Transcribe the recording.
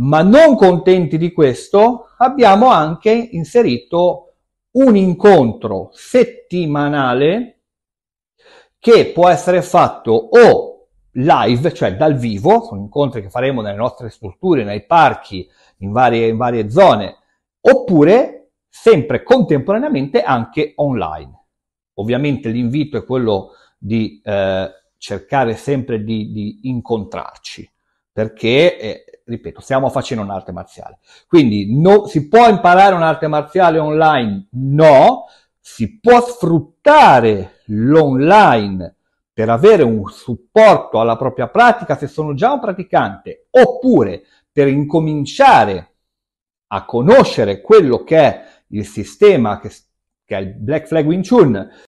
Ma non contenti di questo, abbiamo anche inserito un incontro settimanale che può essere fatto o live, cioè dal vivo, sono incontri che faremo nelle nostre strutture, nei parchi, in varie, in varie zone, oppure sempre contemporaneamente anche online. Ovviamente l'invito è quello di eh, cercare sempre di, di incontrarci, perché eh, ripeto, stiamo facendo un'arte marziale. Quindi no, si può imparare un'arte marziale online? No, si può sfruttare l'online per avere un supporto alla propria pratica se sono già un praticante, oppure per incominciare a conoscere quello che è il sistema che, che è il Black Flag Wing Chun,